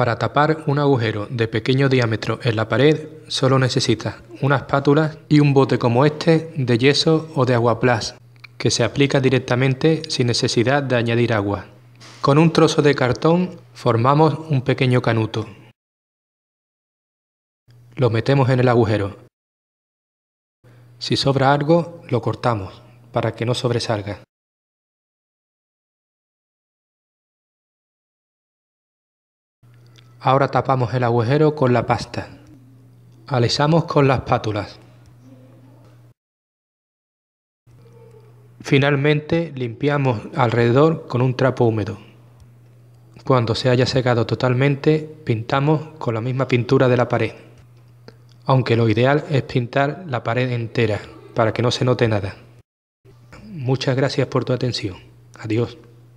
Para tapar un agujero de pequeño diámetro en la pared solo necesitas una espátula y un bote como este de yeso o de aguaplás que se aplica directamente sin necesidad de añadir agua. Con un trozo de cartón formamos un pequeño canuto. Lo metemos en el agujero. Si sobra algo, lo cortamos para que no sobresalga. Ahora tapamos el agujero con la pasta. Alisamos con las pátulas. Finalmente limpiamos alrededor con un trapo húmedo. Cuando se haya secado totalmente, pintamos con la misma pintura de la pared. Aunque lo ideal es pintar la pared entera para que no se note nada. Muchas gracias por tu atención. Adiós.